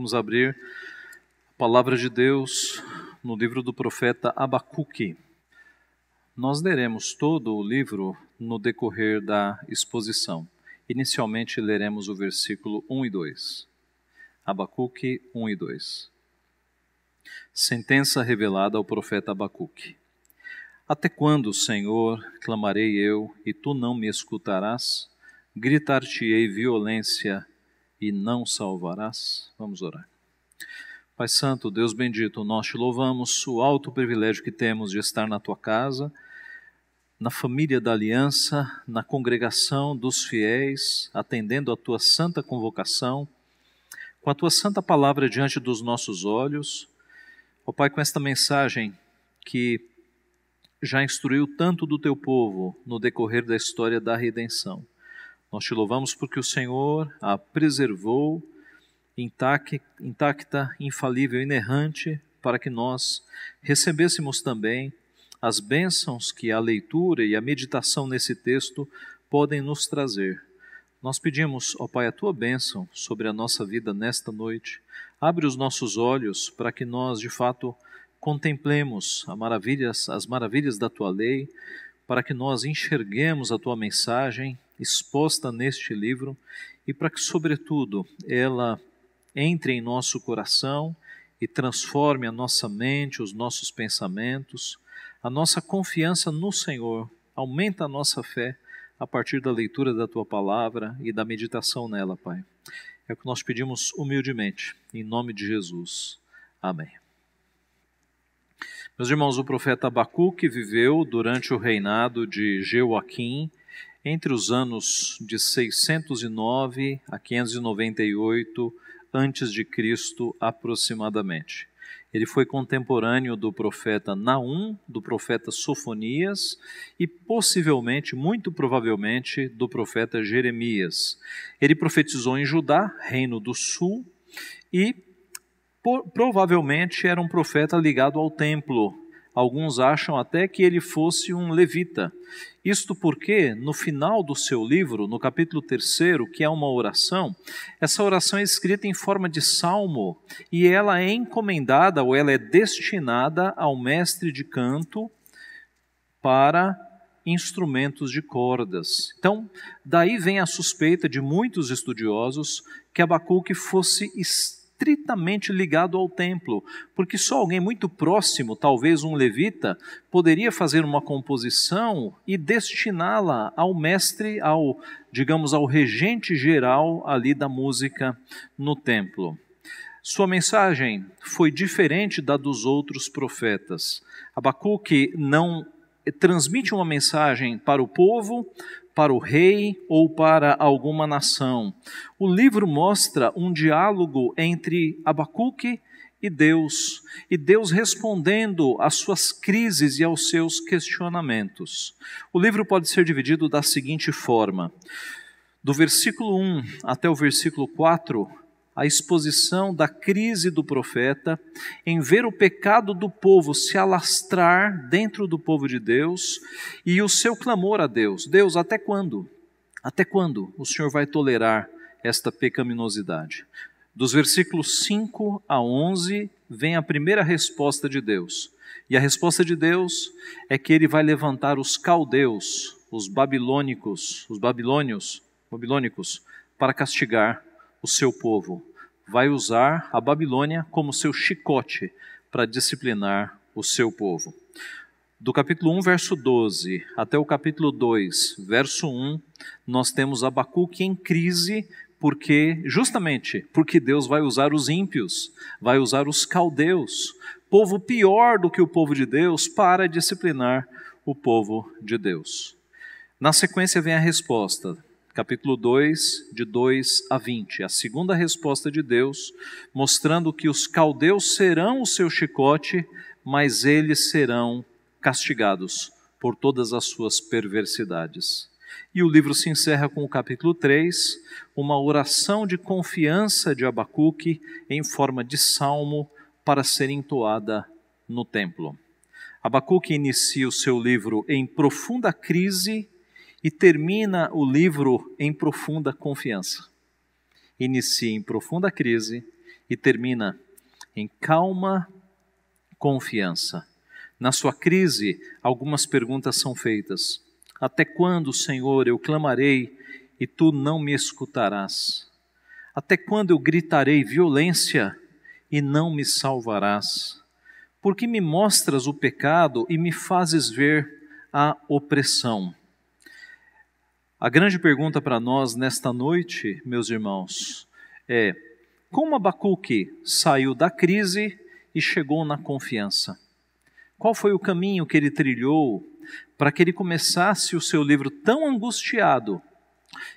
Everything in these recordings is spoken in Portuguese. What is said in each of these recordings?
Vamos abrir a palavra de Deus no livro do profeta Abacuque. Nós leremos todo o livro no decorrer da exposição. Inicialmente leremos o versículo 1 e 2. Abacuque 1 e 2. Sentença revelada ao profeta Abacuque. Até quando, Senhor, clamarei eu, e tu não me escutarás? Gritar-te-ei violência e não salvarás? Vamos orar. Pai Santo, Deus bendito, nós te louvamos o alto privilégio que temos de estar na tua casa, na família da aliança, na congregação dos fiéis, atendendo a tua santa convocação, com a tua santa palavra diante dos nossos olhos. Ó Pai, com esta mensagem que já instruiu tanto do teu povo no decorrer da história da redenção. Nós te louvamos porque o Senhor a preservou intacta, infalível, inerrante, para que nós recebêssemos também as bênçãos que a leitura e a meditação nesse texto podem nos trazer. Nós pedimos, ó Pai, a tua bênção sobre a nossa vida nesta noite. Abre os nossos olhos para que nós, de fato, contemplemos maravilhas, as maravilhas da tua lei, para que nós enxerguemos a tua mensagem exposta neste livro e para que, sobretudo, ela entre em nosso coração e transforme a nossa mente, os nossos pensamentos, a nossa confiança no Senhor, aumenta a nossa fé a partir da leitura da tua palavra e da meditação nela, Pai. É o que nós pedimos humildemente, em nome de Jesus. Amém. Meus irmãos, o profeta Abacuque viveu durante o reinado de Jeoaquim, entre os anos de 609 a 598 antes de Cristo aproximadamente. Ele foi contemporâneo do profeta Naum, do profeta Sofonias e possivelmente, muito provavelmente, do profeta Jeremias. Ele profetizou em Judá, reino do sul, e por, provavelmente era um profeta ligado ao templo, Alguns acham até que ele fosse um levita. Isto porque, no final do seu livro, no capítulo 3, que é uma oração, essa oração é escrita em forma de salmo e ela é encomendada ou ela é destinada ao mestre de canto para instrumentos de cordas. Então, daí vem a suspeita de muitos estudiosos que Abacuque fosse extremamente estritamente ligado ao templo, porque só alguém muito próximo, talvez um levita, poderia fazer uma composição e destiná-la ao mestre, ao, digamos, ao regente geral ali da música no templo. Sua mensagem foi diferente da dos outros profetas. Abacuque não transmite uma mensagem para o povo, para o rei ou para alguma nação. O livro mostra um diálogo entre Abacuque e Deus, e Deus respondendo às suas crises e aos seus questionamentos. O livro pode ser dividido da seguinte forma: do versículo 1 até o versículo 4, a exposição da crise do profeta, em ver o pecado do povo se alastrar dentro do povo de Deus e o seu clamor a Deus: Deus, até quando? Até quando o Senhor vai tolerar esta pecaminosidade? Dos versículos 5 a 11 vem a primeira resposta de Deus. E a resposta de Deus é que ele vai levantar os caldeus, os babilônicos, os babilônios, babilônicos, para castigar o seu povo vai usar a Babilônia como seu chicote para disciplinar o seu povo. Do capítulo 1, verso 12, até o capítulo 2, verso 1, nós temos Abacuque em crise, porque justamente porque Deus vai usar os ímpios, vai usar os caldeus, povo pior do que o povo de Deus, para disciplinar o povo de Deus. Na sequência vem a resposta capítulo 2, de 2 a 20. A segunda resposta de Deus, mostrando que os caldeus serão o seu chicote, mas eles serão castigados por todas as suas perversidades. E o livro se encerra com o capítulo 3, uma oração de confiança de Abacuque em forma de salmo para ser entoada no templo. Abacuque inicia o seu livro em profunda crise e termina o livro em profunda confiança. Inicia em profunda crise e termina em calma confiança. Na sua crise, algumas perguntas são feitas. Até quando, Senhor, eu clamarei e tu não me escutarás? Até quando eu gritarei violência e não me salvarás? Porque me mostras o pecado e me fazes ver a opressão. A grande pergunta para nós nesta noite, meus irmãos, é: como Abacuque saiu da crise e chegou na confiança? Qual foi o caminho que ele trilhou para que ele começasse o seu livro tão angustiado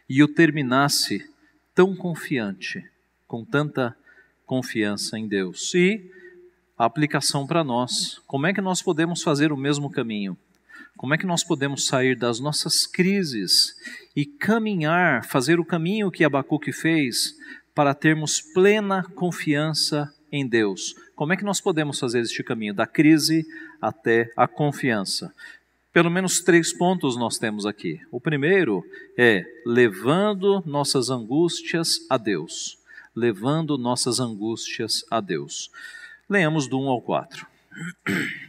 e o terminasse tão confiante, com tanta confiança em Deus? E a aplicação para nós: como é que nós podemos fazer o mesmo caminho? Como é que nós podemos sair das nossas crises e caminhar, fazer o caminho que Abacuque fez para termos plena confiança em Deus? Como é que nós podemos fazer este caminho da crise até a confiança? Pelo menos três pontos nós temos aqui. O primeiro é levando nossas angústias a Deus. Levando nossas angústias a Deus. Leamos do 1 ao 4.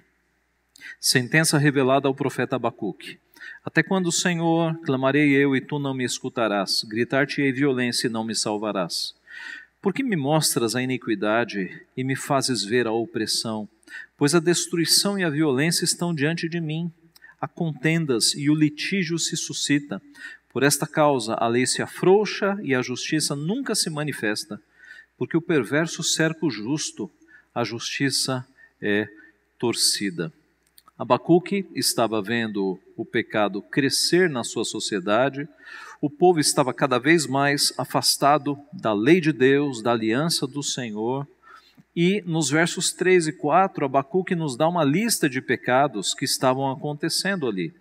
Sentença revelada ao profeta Abacuque. Até quando, Senhor, clamarei eu e tu não me escutarás? Gritar-te-ei violência e não me salvarás? Por que me mostras a iniquidade e me fazes ver a opressão? Pois a destruição e a violência estão diante de mim. Há contendas e o litígio se suscita. Por esta causa a lei se afrouxa e a justiça nunca se manifesta, porque o perverso cerca o justo, a justiça é torcida. Abacuque estava vendo o pecado crescer na sua sociedade, o povo estava cada vez mais afastado da lei de Deus, da aliança do Senhor. E nos versos 3 e 4, Abacuque nos dá uma lista de pecados que estavam acontecendo ali.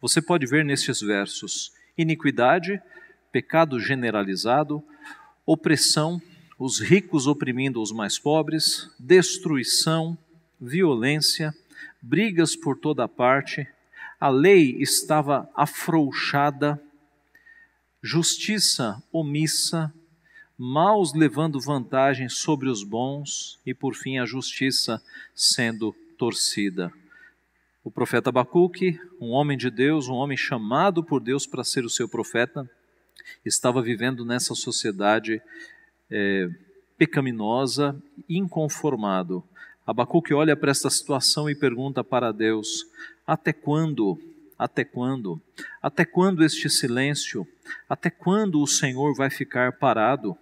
Você pode ver nesses versos: iniquidade, pecado generalizado, opressão, os ricos oprimindo os mais pobres, destruição, violência brigas por toda parte, a lei estava afrouxada, justiça omissa, maus levando vantagem sobre os bons e, por fim, a justiça sendo torcida. O profeta Abacuque, um homem de Deus, um homem chamado por Deus para ser o seu profeta, estava vivendo nessa sociedade é, pecaminosa, inconformado. Abacuque olha para esta situação e pergunta para Deus: até quando? Até quando? Até quando este silêncio? Até quando o Senhor vai ficar parado?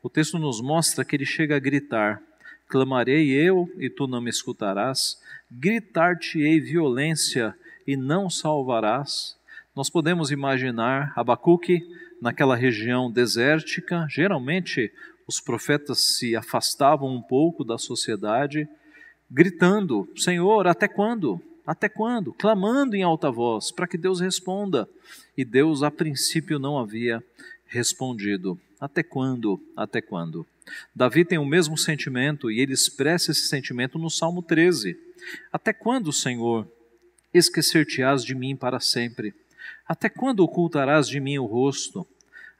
O texto nos mostra que ele chega a gritar: Clamarei eu e tu não me escutarás, gritar-te-ei violência e não salvarás. Nós podemos imaginar Abacuque naquela região desértica, geralmente os profetas se afastavam um pouco da sociedade gritando: Senhor, até quando? Até quando? Clamando em alta voz para que Deus responda. E Deus, a princípio, não havia respondido. Até quando? Até quando? Davi tem o mesmo sentimento e ele expressa esse sentimento no Salmo 13. Até quando, Senhor, esquecer-te-ás de mim para sempre? Até quando ocultarás de mim o rosto?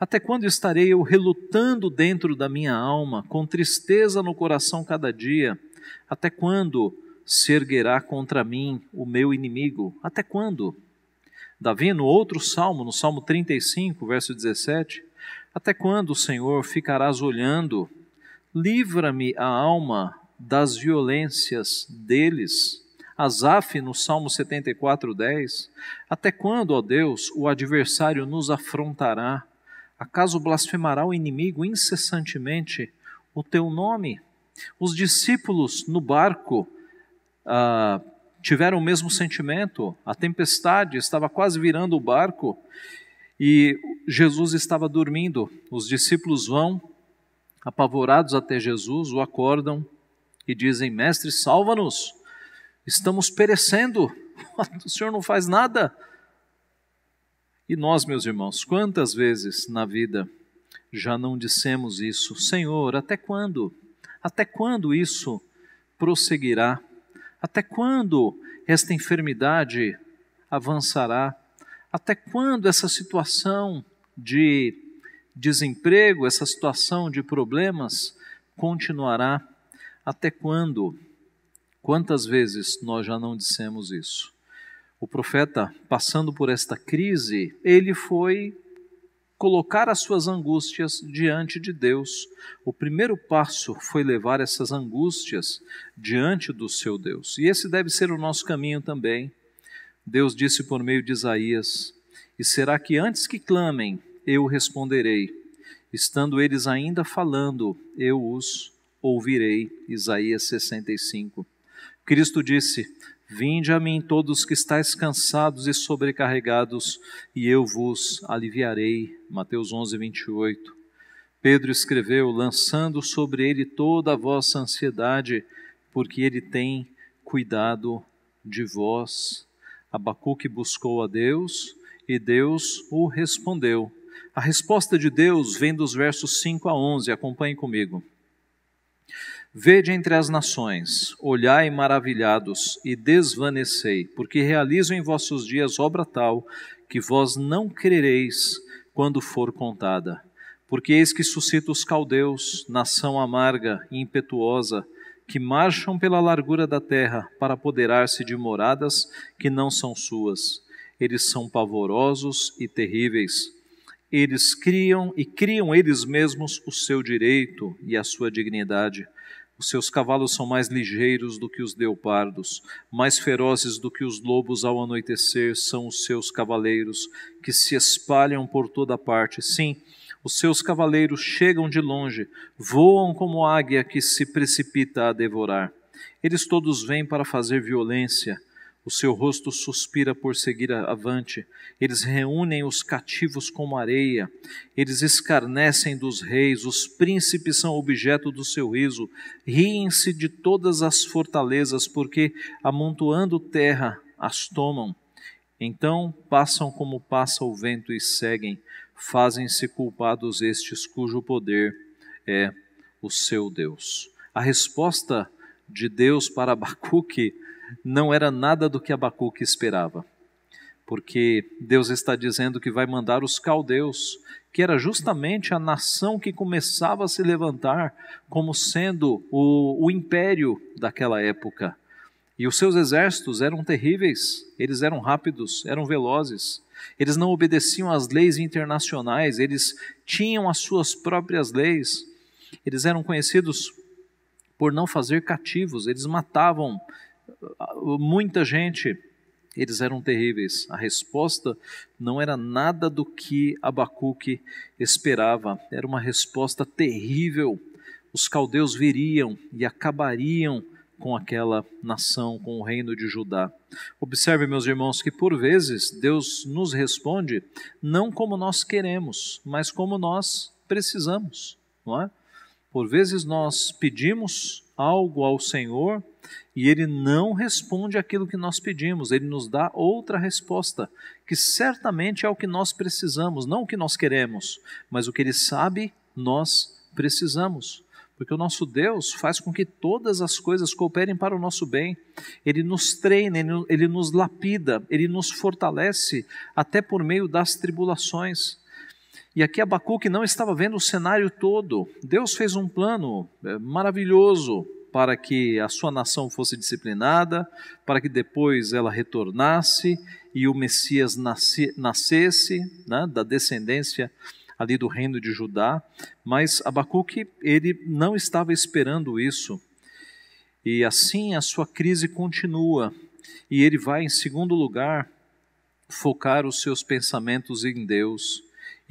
Até quando estarei eu relutando dentro da minha alma, com tristeza no coração cada dia? Até quando se erguerá contra mim o meu inimigo? Até quando? Davi, no outro salmo, no Salmo 35, verso 17: Até quando, Senhor, ficarás olhando? Livra-me a alma das violências deles. Asaf, no Salmo 74, 10: Até quando, ó Deus, o adversário nos afrontará? Acaso blasfemará o inimigo incessantemente o teu nome? Os discípulos no barco ah, tiveram o mesmo sentimento, a tempestade estava quase virando o barco e Jesus estava dormindo. Os discípulos vão, apavorados até Jesus, o acordam e dizem: Mestre, salva-nos, estamos perecendo, o Senhor não faz nada. E nós, meus irmãos, quantas vezes na vida já não dissemos isso? Senhor, até quando? Até quando isso prosseguirá? Até quando esta enfermidade avançará? Até quando essa situação de desemprego, essa situação de problemas continuará? Até quando? Quantas vezes nós já não dissemos isso? O profeta, passando por esta crise, ele foi colocar as suas angústias diante de Deus. O primeiro passo foi levar essas angústias diante do seu Deus. E esse deve ser o nosso caminho também. Deus disse por meio de Isaías: E será que antes que clamem, eu responderei? Estando eles ainda falando, eu os ouvirei. Isaías 65. Cristo disse: Vinde a mim todos que estáis cansados e sobrecarregados, e eu vos aliviarei. Mateus 11, 28. Pedro escreveu, lançando sobre ele toda a vossa ansiedade, porque ele tem cuidado de vós. Abacuque buscou a Deus e Deus o respondeu. A resposta de Deus vem dos versos 5 a 11, acompanhe comigo. Vede entre as nações, olhai maravilhados e desvanecei, porque realizo em vossos dias obra tal que vós não crereis quando for contada. Porque eis que suscita os caldeus, nação amarga e impetuosa, que marcham pela largura da terra para apoderar-se de moradas que não são suas. Eles são pavorosos e terríveis. Eles criam e criam eles mesmos o seu direito e a sua dignidade os seus cavalos são mais ligeiros do que os leopardos, mais ferozes do que os lobos ao anoitecer são os seus cavaleiros, que se espalham por toda parte. Sim, os seus cavaleiros chegam de longe, voam como águia que se precipita a devorar. Eles todos vêm para fazer violência o seu rosto suspira por seguir avante. Eles reúnem os cativos como areia. Eles escarnecem dos reis. Os príncipes são objeto do seu riso. Riem-se de todas as fortalezas, porque, amontoando terra, as tomam. Então passam como passa o vento e seguem. Fazem-se culpados estes cujo poder é o seu Deus. A resposta de Deus para Abacuque não era nada do que Abacuque esperava. Porque Deus está dizendo que vai mandar os caldeus, que era justamente a nação que começava a se levantar como sendo o, o império daquela época. E os seus exércitos eram terríveis, eles eram rápidos, eram velozes, eles não obedeciam às leis internacionais, eles tinham as suas próprias leis, eles eram conhecidos por não fazer cativos, eles matavam muita gente, eles eram terríveis. A resposta não era nada do que Abacuque esperava, era uma resposta terrível. Os caldeus viriam e acabariam com aquela nação, com o reino de Judá. Observe, meus irmãos, que por vezes Deus nos responde não como nós queremos, mas como nós precisamos, não é? Por vezes nós pedimos, algo ao Senhor e ele não responde aquilo que nós pedimos, ele nos dá outra resposta, que certamente é o que nós precisamos, não o que nós queremos, mas o que ele sabe nós precisamos. Porque o nosso Deus faz com que todas as coisas cooperem para o nosso bem. Ele nos treina, ele, ele nos lapida, ele nos fortalece, até por meio das tribulações. E aqui Abacuque não estava vendo o cenário todo. Deus fez um plano eh, maravilhoso para que a sua nação fosse disciplinada, para que depois ela retornasse e o Messias nascesse né, da descendência ali do reino de Judá. Mas Abacuque, ele não estava esperando isso. E assim a sua crise continua. E ele vai, em segundo lugar, focar os seus pensamentos em Deus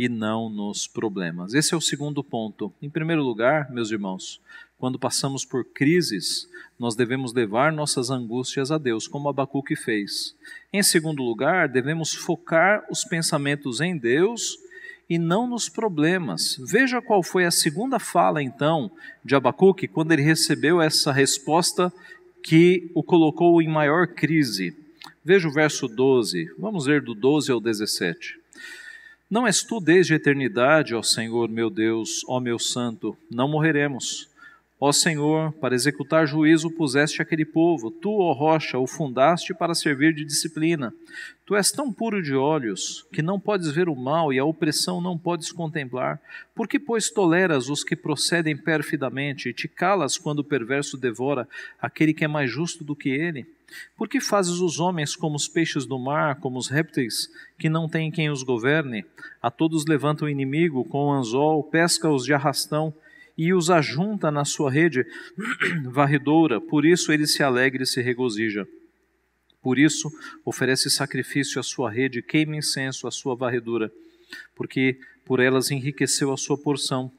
e não nos problemas. Esse é o segundo ponto. Em primeiro lugar, meus irmãos, quando passamos por crises, nós devemos levar nossas angústias a Deus, como Abacuque fez. Em segundo lugar, devemos focar os pensamentos em Deus e não nos problemas. Veja qual foi a segunda fala, então, de Abacuque, quando ele recebeu essa resposta que o colocou em maior crise. Veja o verso 12, vamos ler do 12 ao 17. Não és tu desde a eternidade, ó Senhor meu Deus, ó meu Santo, não morreremos. Ó Senhor, para executar juízo puseste aquele povo, tu, ó rocha, o fundaste para servir de disciplina. Tu és tão puro de olhos que não podes ver o mal e a opressão não podes contemplar. Por que, pois, toleras os que procedem perfidamente e te calas quando o perverso devora aquele que é mais justo do que ele? Por que fazes os homens como os peixes do mar, como os répteis, que não têm quem os governe? A todos levanta o inimigo com o anzol, pesca-os de arrastão e os ajunta na sua rede varredoura, por isso ele se alegra e se regozija. Por isso oferece sacrifício à sua rede, queima incenso à sua varredura, porque por elas enriqueceu a sua porção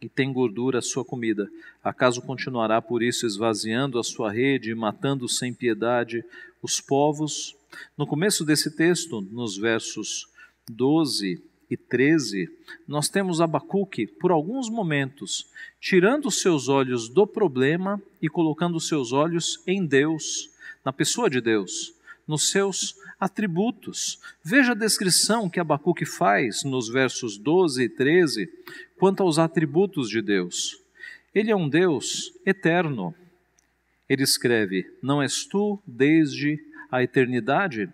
e tem gordura a sua comida. Acaso continuará por isso esvaziando a sua rede e matando sem piedade os povos? No começo desse texto, nos versos 12 e 13, nós temos Abacuque, por alguns momentos, tirando seus olhos do problema e colocando seus olhos em Deus, na pessoa de Deus, nos seus atributos. Veja a descrição que Abacuque faz nos versos 12 e 13 quanto aos atributos de Deus. Ele é um Deus eterno. Ele escreve: Não és tu desde a eternidade?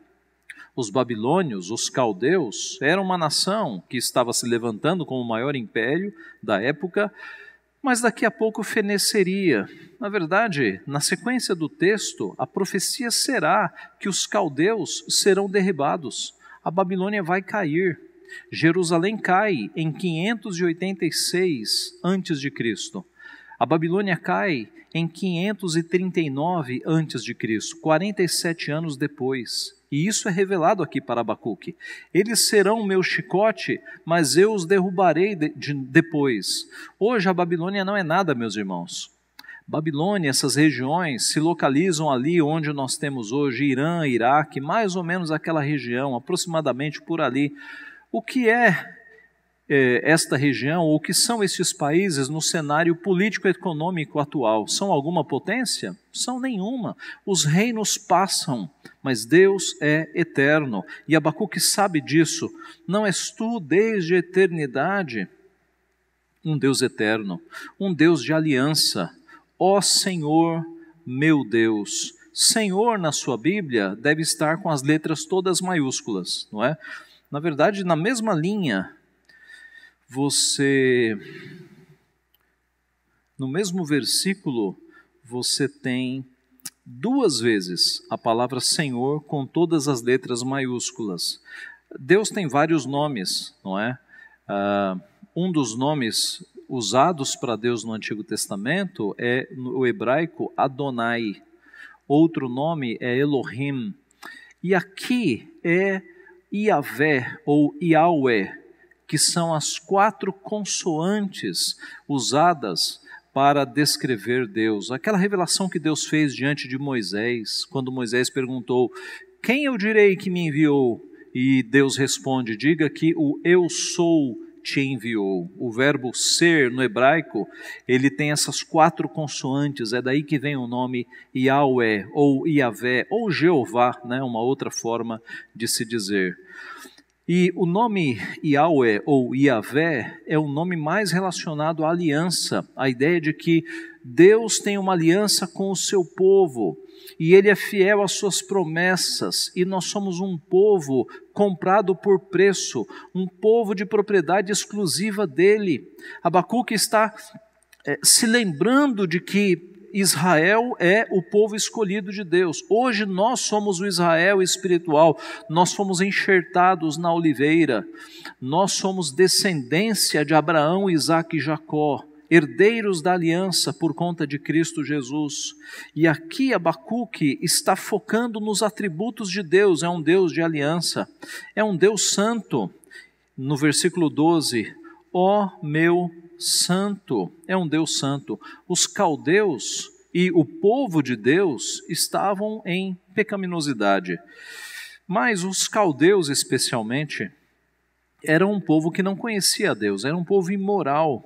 Os babilônios, os caldeus, eram uma nação que estava se levantando como o maior império da época, mas daqui a pouco feneceria. Na verdade, na sequência do texto, a profecia será que os caldeus serão derribados, a Babilônia vai cair. Jerusalém cai em 586 a.C. A Babilônia cai em 539 a.C., 47 anos depois. E isso é revelado aqui para Abacuque. Eles serão meu chicote, mas eu os derrubarei de, de, depois. Hoje a Babilônia não é nada, meus irmãos. Babilônia, essas regiões se localizam ali onde nós temos hoje Irã, Iraque, mais ou menos aquela região, aproximadamente por ali. O que é eh, esta região ou que são estes países no cenário político-econômico atual? São alguma potência? São nenhuma. Os reinos passam, mas Deus é eterno. E Abacuque sabe disso. Não és tu desde a eternidade um Deus eterno, um Deus de aliança. Ó Senhor, meu Deus. Senhor na sua Bíblia deve estar com as letras todas maiúsculas, não é? Na verdade, na mesma linha você, no mesmo versículo, você tem duas vezes a palavra Senhor com todas as letras maiúsculas. Deus tem vários nomes, não é? Uh, um dos nomes usados para Deus no Antigo Testamento é o hebraico Adonai. Outro nome é Elohim. E aqui é Iavé ou Yahweh, que são as quatro consoantes usadas para descrever Deus. Aquela revelação que Deus fez diante de Moisés, quando Moisés perguntou: Quem eu direi que me enviou? E Deus responde: Diga que o eu sou te enviou. O verbo ser no hebraico, ele tem essas quatro consoantes, é daí que vem o nome Yahweh ou Yahvé ou Jeová, né, uma outra forma de se dizer. E o nome Yahweh ou Yahvé é o nome mais relacionado à aliança, a ideia de que Deus tem uma aliança com o seu povo e ele é fiel às suas promessas, e nós somos um povo comprado por preço, um povo de propriedade exclusiva dele. Abacuque está é, se lembrando de que Israel é o povo escolhido de Deus. Hoje nós somos o Israel espiritual, nós fomos enxertados na oliveira, nós somos descendência de Abraão, Isaac e Jacó, herdeiros da aliança por conta de Cristo Jesus. E aqui Abacuque está focando nos atributos de Deus, é um Deus de aliança, é um Deus santo. No versículo 12, ó oh, meu santo, é um Deus santo. Os caldeus e o povo de Deus estavam em pecaminosidade. Mas os caldeus, especialmente, eram um povo que não conhecia Deus, era um povo imoral.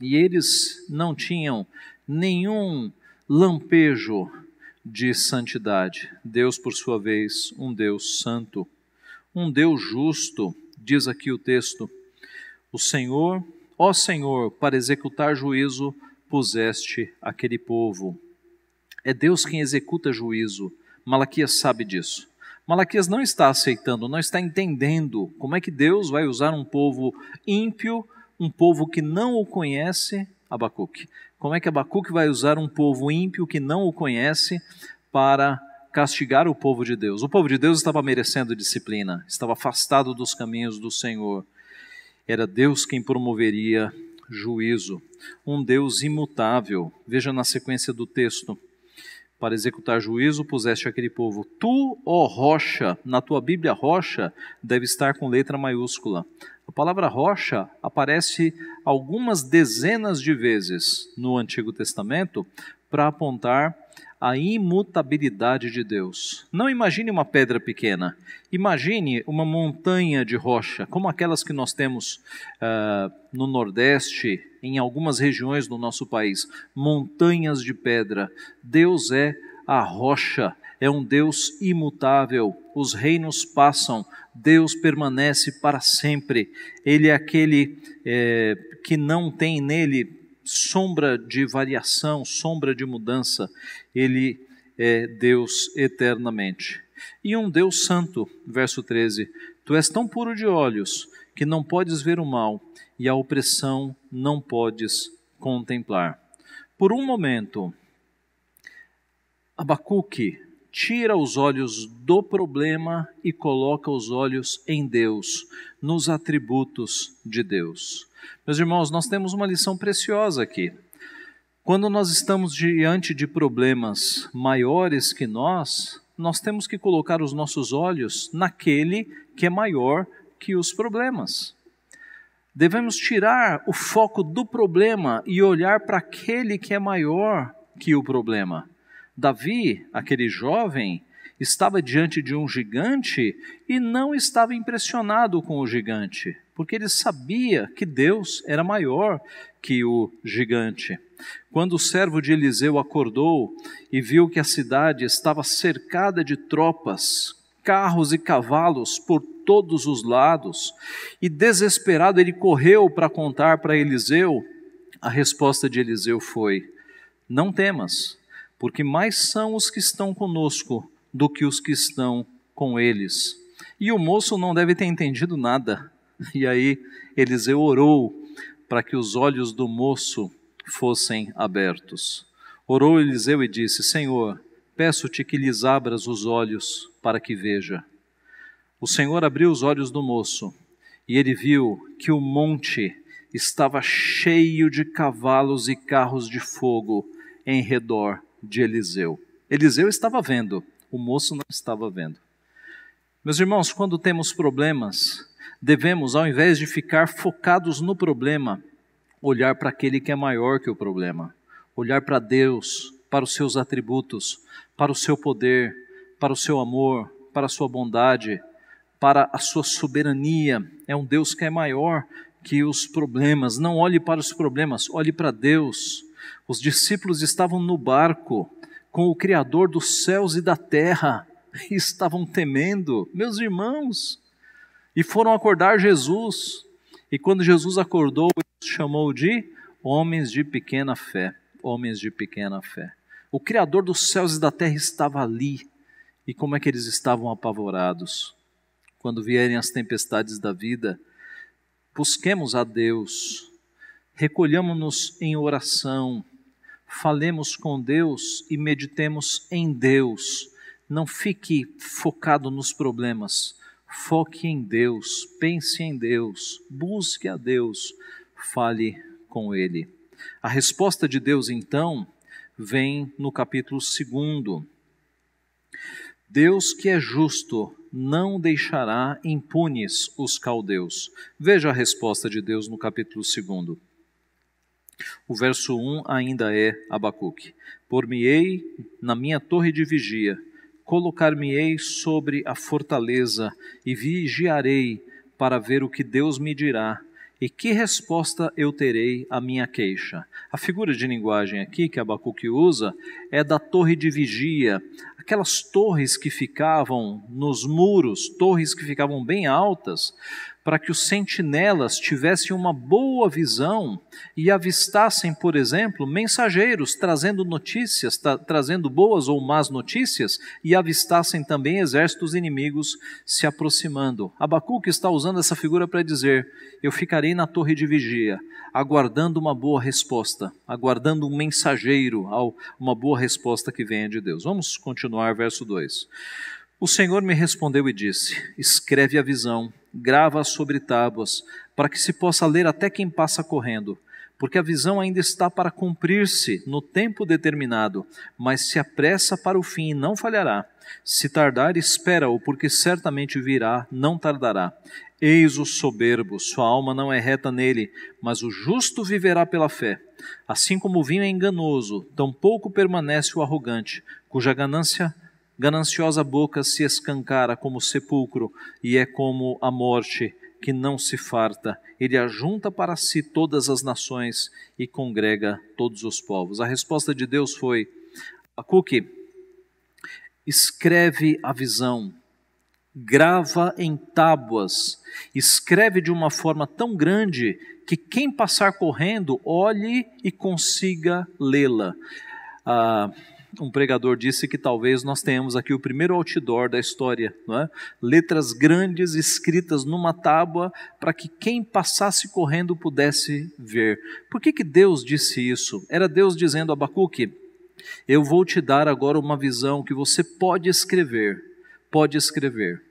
E eles não tinham nenhum lampejo de santidade. Deus, por sua vez, um Deus santo, um Deus justo, diz aqui o texto. O Senhor Ó Senhor, para executar juízo puseste aquele povo. É Deus quem executa juízo. Malaquias sabe disso. Malaquias não está aceitando, não está entendendo como é que Deus vai usar um povo ímpio, um povo que não o conhece, Abacuque. Como é que Abacuque vai usar um povo ímpio que não o conhece para castigar o povo de Deus? O povo de Deus estava merecendo disciplina, estava afastado dos caminhos do Senhor. Era Deus quem promoveria juízo. Um Deus imutável. Veja na sequência do texto. Para executar juízo, puseste aquele povo. Tu, ó rocha, na tua Bíblia, rocha, deve estar com letra maiúscula. A palavra rocha aparece algumas dezenas de vezes no Antigo Testamento para apontar a imutabilidade de Deus. Não imagine uma pedra pequena, imagine uma montanha de rocha, como aquelas que nós temos uh, no Nordeste, em algumas regiões do nosso país montanhas de pedra. Deus é a rocha, é um Deus imutável. Os reinos passam, Deus permanece para sempre. Ele é aquele é, que não tem nele sombra de variação, sombra de mudança, ele é Deus eternamente. E um Deus santo, verso 13: Tu és tão puro de olhos que não podes ver o mal, e a opressão não podes contemplar. Por um momento, Abacuque tira os olhos do problema e coloca os olhos em Deus, nos atributos de Deus. Meus irmãos, nós temos uma lição preciosa aqui. Quando nós estamos diante de problemas maiores que nós, nós temos que colocar os nossos olhos naquele que é maior que os problemas. Devemos tirar o foco do problema e olhar para aquele que é maior que o problema. Davi, aquele jovem, estava diante de um gigante e não estava impressionado com o gigante porque ele sabia que Deus era maior que o gigante. Quando o servo de Eliseu acordou e viu que a cidade estava cercada de tropas, carros e cavalos por todos os lados, e desesperado ele correu para contar para Eliseu, a resposta de Eliseu foi: Não temas, porque mais são os que estão conosco do que os que estão com eles. E o moço não deve ter entendido nada, e aí Eliseu orou para que os olhos do moço fossem abertos. Orou Eliseu e disse: Senhor, peço-te que lhes abras os olhos para que veja. O Senhor abriu os olhos do moço e ele viu que o monte estava cheio de cavalos e carros de fogo em redor de Eliseu. Eliseu estava vendo, o moço não estava vendo. Meus irmãos, quando temos problemas, devemos, ao invés de ficar focados no problema, olhar para aquele que é maior que o problema, olhar para Deus, para os seus atributos, para o seu poder, para o seu amor, para a sua bondade, para a sua soberania. É um Deus que é maior que os problemas. Não olhe para os problemas, olhe para Deus. Os discípulos estavam no barco com o Criador dos céus e da terra e estavam temendo. Meus irmãos, e foram acordar Jesus. E quando Jesus acordou, ele chamou de homens de pequena fé. Homens de pequena fé. O Criador dos céus e da terra estava ali. E como é que eles estavam apavorados? Quando vierem as tempestades da vida, busquemos a Deus, recolhamos-nos em oração, falemos com Deus e meditemos em Deus. Não fique focado nos problemas, Foque em Deus, pense em Deus, busque a Deus, fale com Ele. A resposta de Deus, então, vem no capítulo 2. Deus que é justo não deixará impunes os caldeus. Veja a resposta de Deus no capítulo 2. O verso 1 ainda é Abacuque: Por-me-ei na minha torre de vigia colocar-me-ei sobre a fortaleza e vigiarei para ver o que Deus me dirá e que resposta eu terei à minha queixa. A figura de linguagem aqui que Abacuque usa é da torre de vigia, aquelas torres que ficavam nos muros, torres que ficavam bem altas, para que os sentinelas tivessem uma boa visão e avistassem, por exemplo, mensageiros trazendo notícias, tra trazendo boas ou más notícias, e avistassem também exércitos inimigos se aproximando. Abacuque está usando essa figura para dizer: Eu ficarei na torre de vigia, aguardando uma boa resposta, aguardando um mensageiro, uma boa resposta que venha de Deus. Vamos continuar, verso 2. O Senhor me respondeu e disse: Escreve a visão, grava-a sobre tábuas, para que se possa ler até quem passa correndo, porque a visão ainda está para cumprir-se no tempo determinado, mas se apressa para o fim e não falhará. Se tardar, espera-o, porque certamente virá, não tardará. Eis o soberbo, sua alma não é reta nele, mas o justo viverá pela fé. Assim como o vinho é enganoso, tampouco permanece o arrogante, cuja ganância Gananciosa boca se escancara como sepulcro e é como a morte que não se farta. Ele ajunta para si todas as nações e congrega todos os povos. A resposta de Deus foi: Acuque, escreve a visão, grava em tábuas, escreve de uma forma tão grande que quem passar correndo olhe e consiga lê-la. Ah, um pregador disse que talvez nós tenhamos aqui o primeiro outdoor da história, não é? letras grandes escritas numa tábua para que quem passasse correndo pudesse ver. Por que, que Deus disse isso? Era Deus dizendo a Abacuque: Eu vou te dar agora uma visão que você pode escrever, pode escrever,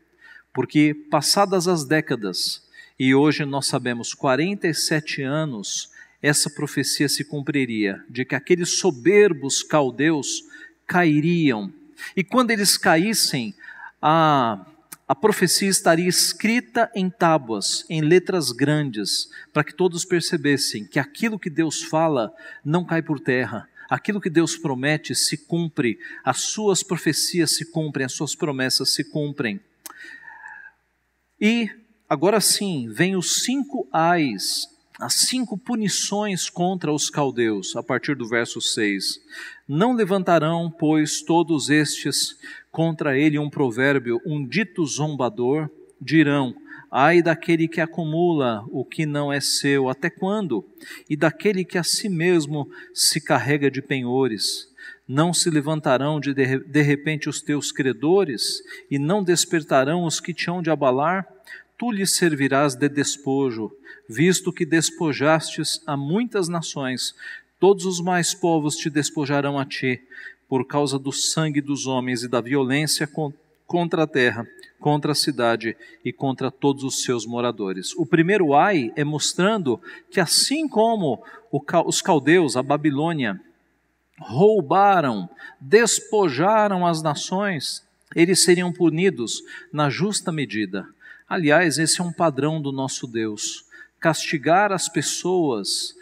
porque passadas as décadas, e hoje nós sabemos 47 anos essa profecia se cumpriria, de que aqueles soberbos caldeus cairiam. E quando eles caíssem, a, a profecia estaria escrita em tábuas, em letras grandes, para que todos percebessem que aquilo que Deus fala não cai por terra. Aquilo que Deus promete se cumpre, as suas profecias se cumprem, as suas promessas se cumprem. E agora sim, vem os cinco ais as cinco punições contra os caldeus, a partir do verso 6. Não levantarão, pois, todos estes contra ele um provérbio, um dito zombador, dirão: Ai daquele que acumula o que não é seu, até quando? E daquele que a si mesmo se carrega de penhores. Não se levantarão de, de repente os teus credores, e não despertarão os que te hão de abalar? tu lhes servirás de despojo, visto que despojastes a muitas nações, todos os mais povos te despojarão a ti, por causa do sangue dos homens e da violência contra a terra, contra a cidade e contra todos os seus moradores. O primeiro ai é mostrando que assim como os caldeus, a Babilônia, roubaram, despojaram as nações, eles seriam punidos na justa medida Aliás, esse é um padrão do nosso Deus: castigar as pessoas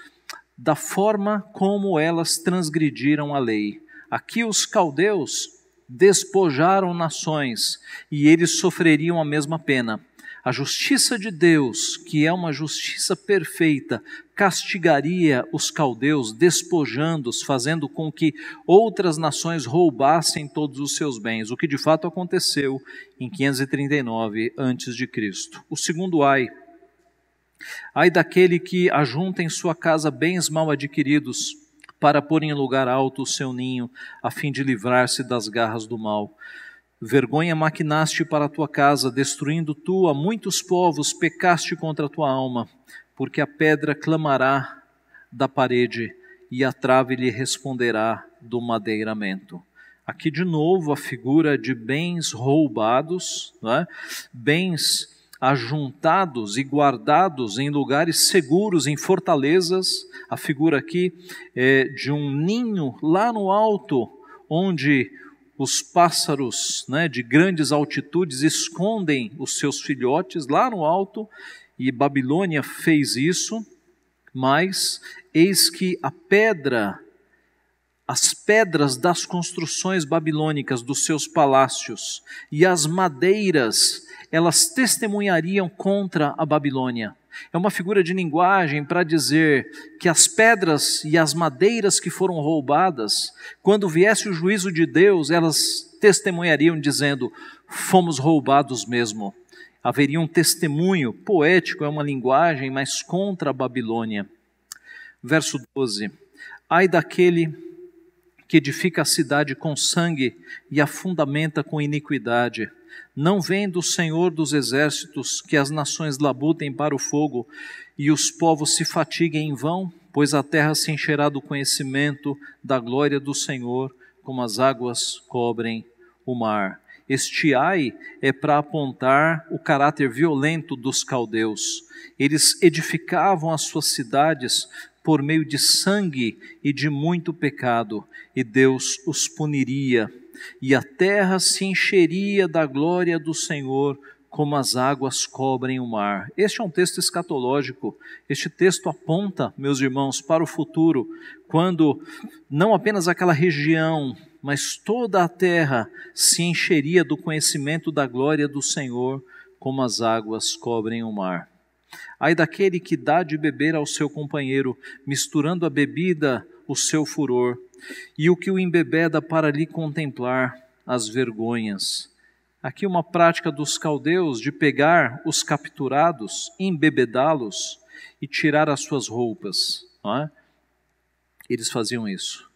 da forma como elas transgrediram a lei. Aqui os caldeus despojaram nações e eles sofreriam a mesma pena. A justiça de Deus, que é uma justiça perfeita, castigaria os caldeus, despojando-os, fazendo com que outras nações roubassem todos os seus bens, o que de fato aconteceu em 539 a.C. O segundo ai, ai daquele que ajunta em sua casa bens mal adquiridos, para pôr em lugar alto o seu ninho, a fim de livrar-se das garras do mal. Vergonha maquinaste para a tua casa, destruindo tu a muitos povos, pecaste contra a tua alma porque a pedra clamará da parede e a trave lhe responderá do madeiramento. Aqui de novo a figura de bens roubados, né? bens ajuntados e guardados em lugares seguros, em fortalezas. A figura aqui é de um ninho lá no alto, onde os pássaros né, de grandes altitudes escondem os seus filhotes lá no alto e Babilônia fez isso, mas eis que a pedra, as pedras das construções babilônicas dos seus palácios e as madeiras, elas testemunhariam contra a Babilônia. É uma figura de linguagem para dizer que as pedras e as madeiras que foram roubadas, quando viesse o juízo de Deus, elas testemunhariam dizendo: fomos roubados mesmo haveria um testemunho poético, é uma linguagem, mas contra a Babilônia. Verso 12: Ai daquele que edifica a cidade com sangue e a fundamenta com iniquidade. Não vem do Senhor dos exércitos que as nações labutem para o fogo e os povos se fatiguem em vão, pois a terra se encherá do conhecimento da glória do Senhor, como as águas cobrem o mar. Este ai é para apontar o caráter violento dos caldeus. Eles edificavam as suas cidades por meio de sangue e de muito pecado, e Deus os puniria. E a terra se encheria da glória do Senhor, como as águas cobrem o mar. Este é um texto escatológico. Este texto aponta, meus irmãos, para o futuro, quando não apenas aquela região mas toda a terra se encheria do conhecimento da glória do Senhor, como as águas cobrem o mar. Ai daquele que dá de beber ao seu companheiro, misturando a bebida o seu furor, e o que o embebeda para lhe contemplar as vergonhas. Aqui uma prática dos caldeus de pegar os capturados, embebedá-los e tirar as suas roupas. É? Eles faziam isso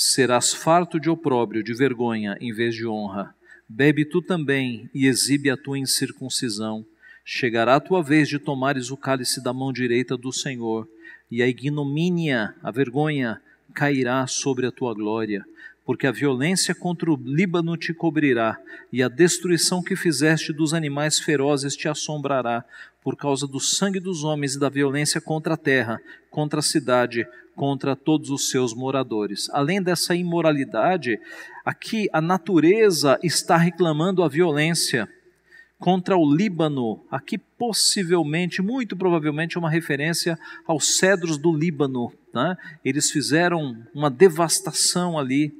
serás farto de opróbrio, de vergonha, em vez de honra. Bebe tu também e exibe a tua incircuncisão. Chegará a tua vez de tomares o cálice da mão direita do Senhor, e a ignomínia, a vergonha, cairá sobre a tua glória. Porque a violência contra o Líbano te cobrirá, e a destruição que fizeste dos animais ferozes te assombrará, por causa do sangue dos homens e da violência contra a terra, contra a cidade, contra todos os seus moradores. Além dessa imoralidade, aqui a natureza está reclamando a violência contra o Líbano, aqui possivelmente, muito provavelmente, é uma referência aos cedros do Líbano. Né? Eles fizeram uma devastação ali,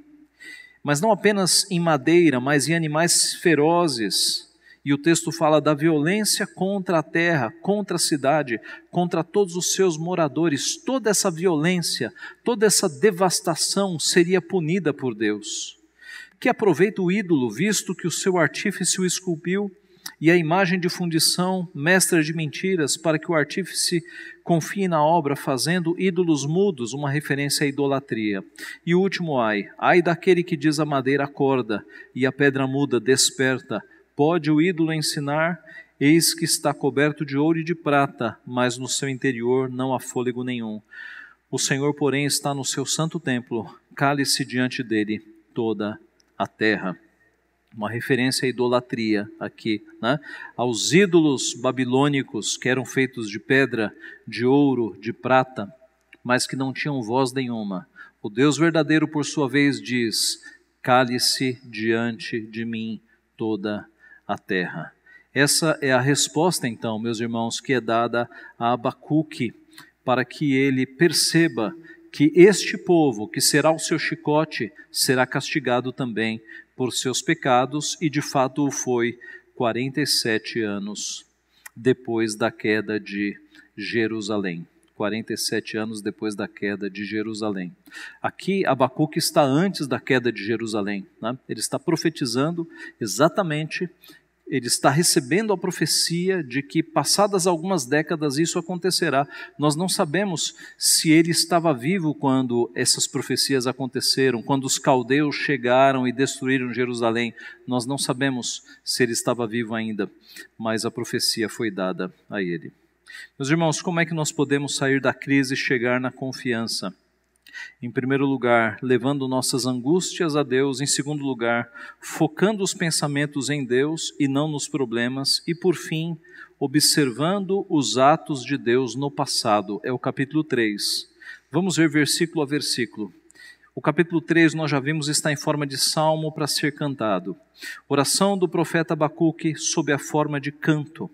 mas não apenas em madeira, mas em animais ferozes. E o texto fala da violência contra a terra, contra a cidade, contra todos os seus moradores. Toda essa violência, toda essa devastação seria punida por Deus. Que aproveita o ídolo, visto que o seu artífice o esculpiu, e a imagem de fundição, mestra de mentiras, para que o artífice confie na obra, fazendo ídolos mudos, uma referência à idolatria. E o último ai, ai daquele que diz a madeira acorda, e a pedra muda desperta, Pode o ídolo ensinar? Eis que está coberto de ouro e de prata, mas no seu interior não há fôlego nenhum. O Senhor, porém, está no seu santo templo, cale-se diante dele toda a terra. Uma referência à idolatria aqui, né? aos ídolos babilônicos que eram feitos de pedra, de ouro, de prata, mas que não tinham voz nenhuma. O Deus verdadeiro, por sua vez, diz: Cale-se diante de mim toda a a terra. Essa é a resposta, então, meus irmãos, que é dada a Abacuque, para que ele perceba que este povo, que será o seu chicote, será castigado também por seus pecados, e de fato o foi 47 anos depois da queda de Jerusalém. 47 anos depois da queda de Jerusalém. Aqui, Abacuque está antes da queda de Jerusalém. Né? Ele está profetizando exatamente, ele está recebendo a profecia de que, passadas algumas décadas, isso acontecerá. Nós não sabemos se ele estava vivo quando essas profecias aconteceram, quando os caldeus chegaram e destruíram Jerusalém. Nós não sabemos se ele estava vivo ainda, mas a profecia foi dada a ele. Meus irmãos, como é que nós podemos sair da crise e chegar na confiança? Em primeiro lugar, levando nossas angústias a Deus. Em segundo lugar, focando os pensamentos em Deus e não nos problemas. E por fim, observando os atos de Deus no passado. É o capítulo 3. Vamos ver versículo a versículo. O capítulo 3 nós já vimos está em forma de salmo para ser cantado. Oração do profeta Abacuque sob a forma de canto.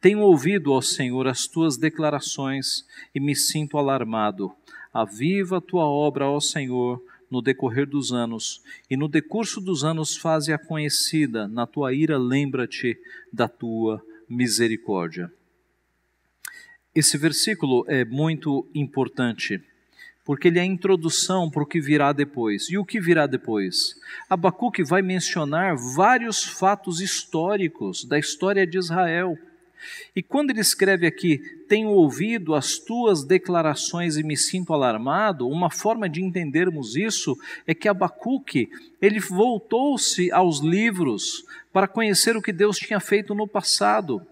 Tenho ouvido, ó Senhor, as tuas declarações e me sinto alarmado. Aviva a tua obra, ó Senhor, no decorrer dos anos, e no decurso dos anos faze-a conhecida, na tua ira lembra-te da tua misericórdia. Esse versículo é muito importante porque ele é a introdução para o que virá depois. E o que virá depois? Abacuque vai mencionar vários fatos históricos da história de Israel. E quando ele escreve aqui, tenho ouvido as tuas declarações e me sinto alarmado, uma forma de entendermos isso é que Abacuque, ele voltou-se aos livros para conhecer o que Deus tinha feito no passado.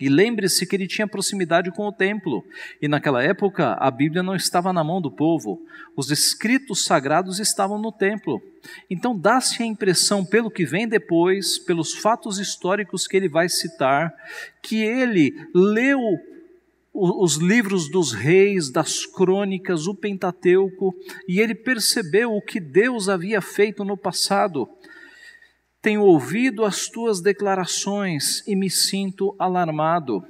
E lembre-se que ele tinha proximidade com o templo, e naquela época a Bíblia não estava na mão do povo, os escritos sagrados estavam no templo. Então dá-se a impressão, pelo que vem depois, pelos fatos históricos que ele vai citar, que ele leu os livros dos reis, das crônicas, o Pentateuco, e ele percebeu o que Deus havia feito no passado tenho ouvido as tuas declarações e me sinto alarmado.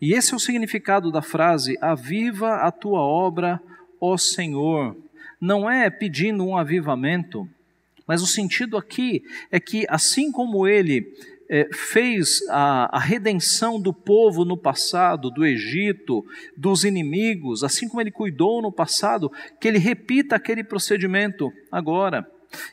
E esse é o significado da frase: Aviva a tua obra, ó Senhor. Não é pedindo um avivamento, mas o sentido aqui é que, assim como ele é, fez a, a redenção do povo no passado, do Egito, dos inimigos, assim como ele cuidou no passado, que ele repita aquele procedimento agora.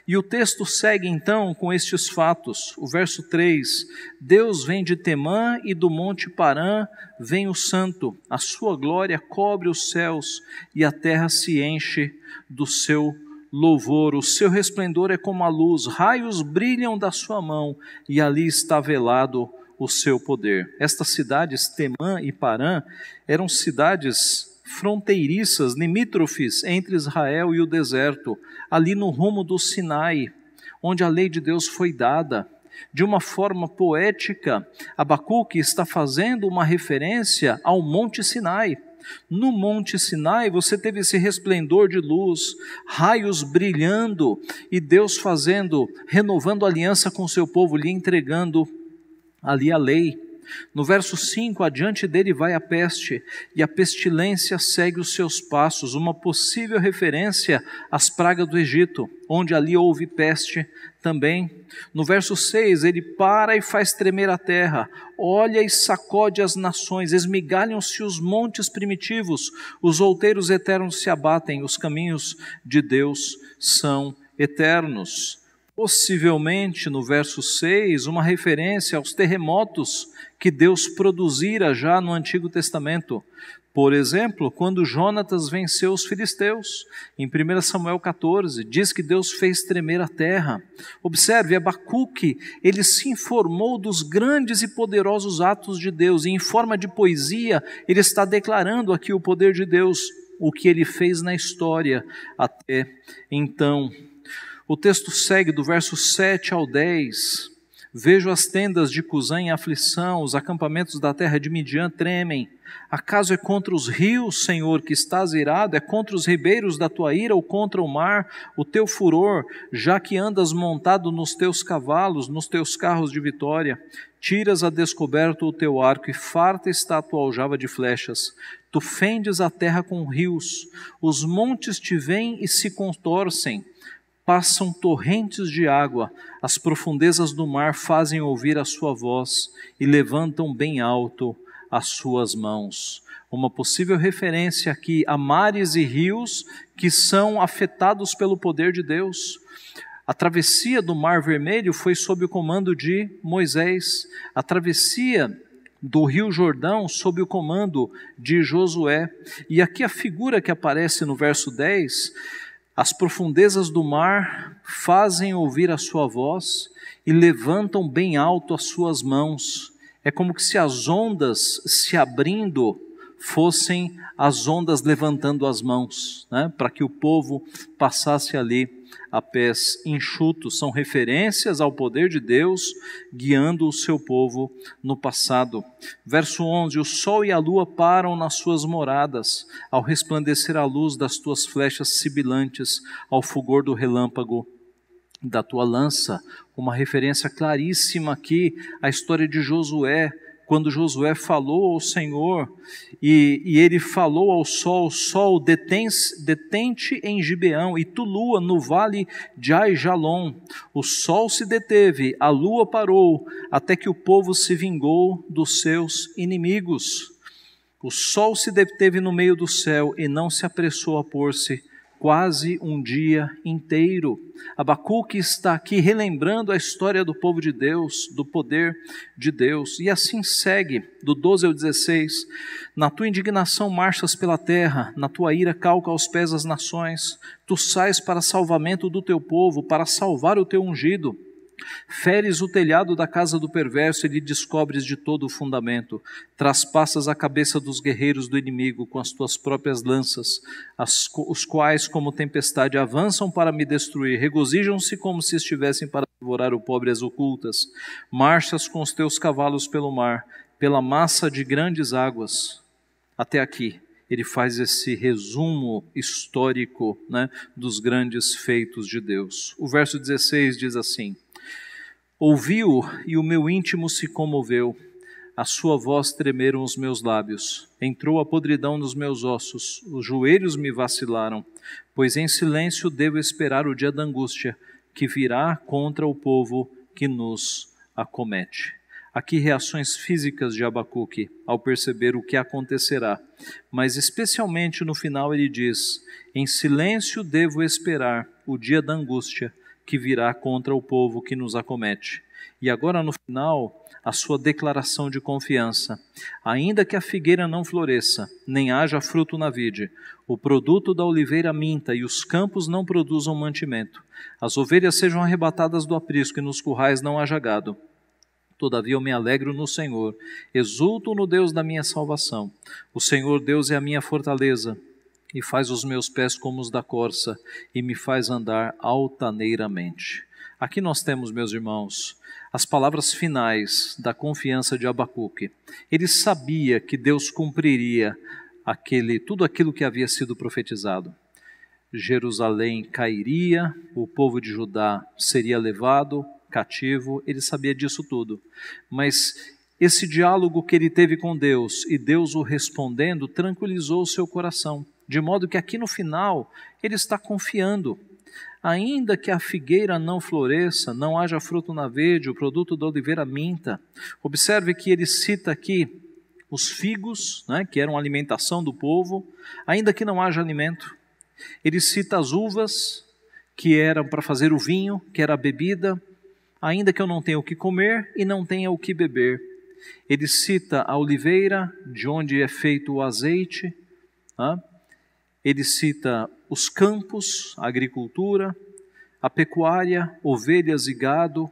E o texto segue então com estes fatos. O verso 3: Deus vem de Temã e do monte Parã vem o santo. A sua glória cobre os céus e a terra se enche do seu louvor. O seu resplendor é como a luz, raios brilham da sua mão e ali está velado o seu poder. Estas cidades, Temã e Parã, eram cidades fronteiriças, limítrofes entre Israel e o deserto, ali no rumo do Sinai, onde a lei de Deus foi dada. De uma forma poética, Abacuque está fazendo uma referência ao Monte Sinai. No Monte Sinai você teve esse resplendor de luz, raios brilhando e Deus fazendo, renovando a aliança com seu povo, lhe entregando ali a lei. No verso 5, adiante dele vai a peste, e a pestilência segue os seus passos, uma possível referência às pragas do Egito, onde ali houve peste também. No verso 6, ele para e faz tremer a terra, olha e sacode as nações, esmigalham-se os montes primitivos, os outeiros eternos se abatem, os caminhos de Deus são eternos possivelmente no verso 6, uma referência aos terremotos que Deus produzira já no Antigo Testamento. Por exemplo, quando Jonatas venceu os filisteus, em 1 Samuel 14, diz que Deus fez tremer a terra. Observe, Abacuque, ele se informou dos grandes e poderosos atos de Deus, e em forma de poesia, ele está declarando aqui o poder de Deus, o que ele fez na história até então. O texto segue do verso 7 ao 10, Vejo as tendas de Cusã em aflição, os acampamentos da terra de Midian tremem. Acaso é contra os rios, Senhor, que estás irado? É contra os ribeiros da tua ira ou contra o mar, o teu furor, já que andas montado nos teus cavalos, nos teus carros de vitória? Tiras a descoberto o teu arco e farta está a tua aljava de flechas. Tu fendes a terra com rios, os montes te vêm e se contorcem passam torrentes de água, as profundezas do mar fazem ouvir a sua voz e levantam bem alto as suas mãos. Uma possível referência aqui a mares e rios que são afetados pelo poder de Deus. A travessia do Mar Vermelho foi sob o comando de Moisés. A travessia do Rio Jordão sob o comando de Josué. E aqui a figura que aparece no verso 10 as profundezas do mar fazem ouvir a sua voz e levantam bem alto as suas mãos. É como que se as ondas se abrindo fossem as ondas levantando as mãos, né? para que o povo passasse ali a pés enxutos são referências ao poder de Deus guiando o seu povo no passado. Verso 11: O sol e a lua param nas suas moradas, ao resplandecer a luz das tuas flechas sibilantes, ao fulgor do relâmpago da tua lança. Uma referência claríssima aqui à história de Josué quando Josué falou ao Senhor e, e ele falou ao sol: Sol, detens, detente em Gibeão e tu, lua, no vale de Aijalon. O sol se deteve, a lua parou, até que o povo se vingou dos seus inimigos. O sol se deteve no meio do céu e não se apressou a pôr-se quase um dia inteiro. Abacuque está aqui relembrando a história do povo de Deus, do poder de Deus. E assim segue, do 12 ao 16: Na tua indignação marchas pela terra, na tua ira calca aos pés as nações, tu sais para salvamento do teu povo, para salvar o teu ungido. Feres o telhado da casa do perverso e lhe descobres de todo o fundamento. Traspassas a cabeça dos guerreiros do inimigo com as tuas próprias lanças, as, os quais, como tempestade, avançam para me destruir. Regozijam-se como se estivessem para devorar o pobre às ocultas. Marchas com os teus cavalos pelo mar, pela massa de grandes águas. Até aqui. Ele faz esse resumo histórico né, dos grandes feitos de Deus. O verso 16 diz assim. Ouvi-o e o meu íntimo se comoveu. A sua voz tremeram os meus lábios. Entrou a podridão nos meus ossos. Os joelhos me vacilaram, pois em silêncio devo esperar o dia da angústia que virá contra o povo que nos acomete. Aqui reações físicas de Abacuque ao perceber o que acontecerá, mas especialmente no final ele diz: Em silêncio devo esperar o dia da angústia que virá contra o povo que nos acomete. E agora no final, a sua declaração de confiança. Ainda que a figueira não floresça, nem haja fruto na vide, o produto da oliveira minta e os campos não produzam mantimento, as ovelhas sejam arrebatadas do aprisco e nos currais não haja gado. Todavia eu me alegro no Senhor, exulto no Deus da minha salvação. O Senhor Deus é a minha fortaleza e faz os meus pés como os da corça, e me faz andar altaneiramente. Aqui nós temos, meus irmãos, as palavras finais da confiança de Abacuque. Ele sabia que Deus cumpriria aquele tudo aquilo que havia sido profetizado. Jerusalém cairia, o povo de Judá seria levado cativo, ele sabia disso tudo. Mas esse diálogo que ele teve com Deus e Deus o respondendo tranquilizou o seu coração de modo que aqui no final ele está confiando. Ainda que a figueira não floresça, não haja fruto na verde, o produto da oliveira minta. Observe que ele cita aqui os figos, né, que eram alimentação do povo, ainda que não haja alimento. Ele cita as uvas, que eram para fazer o vinho, que era a bebida, ainda que eu não tenha o que comer e não tenha o que beber. Ele cita a oliveira, de onde é feito o azeite, né, ele cita os campos, a agricultura, a pecuária, ovelhas e gado,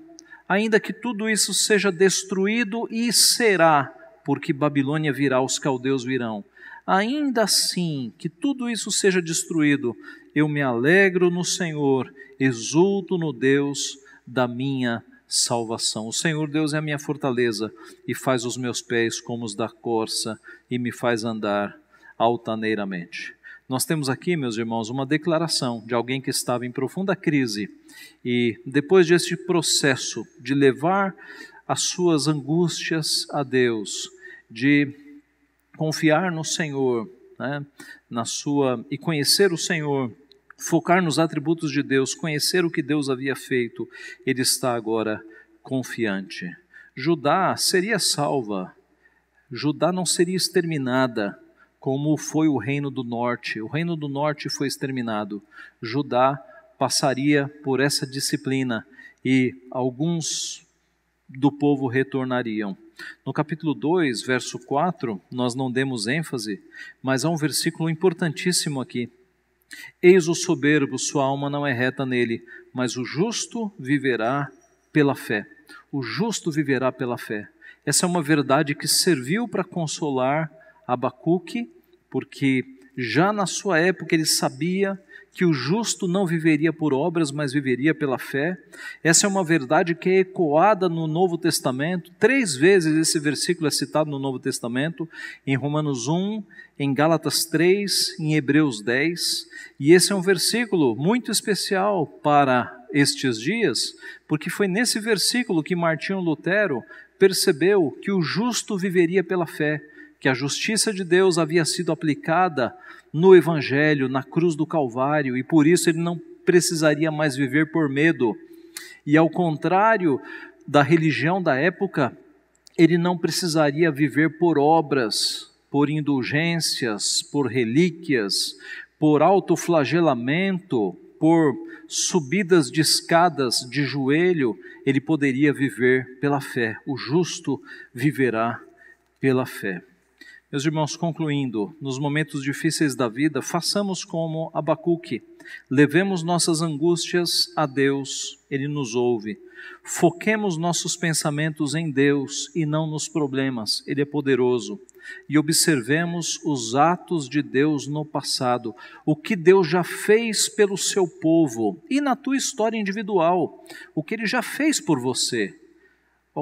ainda que tudo isso seja destruído e será, porque Babilônia virá, os caldeus virão. Ainda assim, que tudo isso seja destruído, eu me alegro no Senhor, exulto no Deus da minha salvação. O Senhor Deus é a minha fortaleza e faz os meus pés como os da corça e me faz andar altaneiramente. Nós temos aqui, meus irmãos, uma declaração de alguém que estava em profunda crise e depois deste processo de levar as suas angústias a Deus, de confiar no Senhor, né, na sua e conhecer o Senhor, focar nos atributos de Deus, conhecer o que Deus havia feito, ele está agora confiante. Judá seria salva, Judá não seria exterminada, como foi o reino do norte. O reino do norte foi exterminado. Judá passaria por essa disciplina e alguns do povo retornariam. No capítulo 2, verso 4, nós não demos ênfase, mas há um versículo importantíssimo aqui. Eis o soberbo, sua alma não é reta nele, mas o justo viverá pela fé. O justo viverá pela fé. Essa é uma verdade que serviu para consolar Abacuque porque já na sua época ele sabia que o justo não viveria por obras, mas viveria pela fé. Essa é uma verdade que é ecoada no Novo Testamento. Três vezes esse versículo é citado no Novo Testamento, em Romanos 1, em Gálatas 3, em Hebreus 10. E esse é um versículo muito especial para estes dias, porque foi nesse versículo que Martinho Lutero percebeu que o justo viveria pela fé que a justiça de Deus havia sido aplicada no Evangelho, na cruz do Calvário, e por isso ele não precisaria mais viver por medo. E ao contrário da religião da época, ele não precisaria viver por obras, por indulgências, por relíquias, por autoflagelamento, por subidas de escadas de joelho, ele poderia viver pela fé. O justo viverá pela fé. Meus irmãos, concluindo, nos momentos difíceis da vida, façamos como Abacuque. Levemos nossas angústias a Deus, Ele nos ouve. Foquemos nossos pensamentos em Deus e não nos problemas, Ele é poderoso. E observemos os atos de Deus no passado, o que Deus já fez pelo seu povo e na tua história individual, o que Ele já fez por você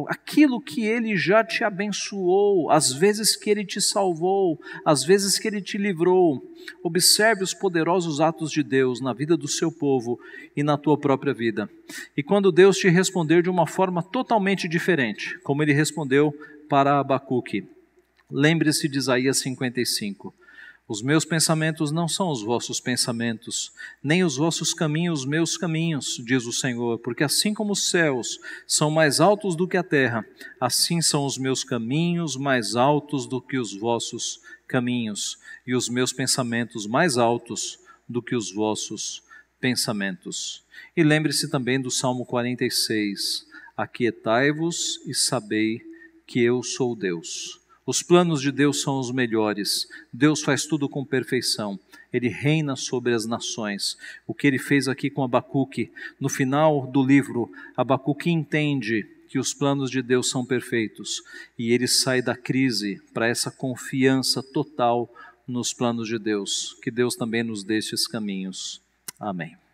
aquilo que ele já te abençoou, as vezes que ele te salvou, as vezes que ele te livrou. Observe os poderosos atos de Deus na vida do seu povo e na tua própria vida. E quando Deus te responder de uma forma totalmente diferente, como ele respondeu para Abacuque, lembre-se de Isaías 55. Os meus pensamentos não são os vossos pensamentos, nem os vossos caminhos os meus caminhos, diz o Senhor, porque assim como os céus são mais altos do que a terra, assim são os meus caminhos mais altos do que os vossos caminhos, e os meus pensamentos mais altos do que os vossos pensamentos. E lembre-se também do Salmo 46: Aquietai-vos e sabei que eu sou Deus. Os planos de Deus são os melhores. Deus faz tudo com perfeição. Ele reina sobre as nações. O que ele fez aqui com Abacuque, no final do livro, Abacuque entende que os planos de Deus são perfeitos e ele sai da crise para essa confiança total nos planos de Deus. Que Deus também nos dê estes caminhos. Amém.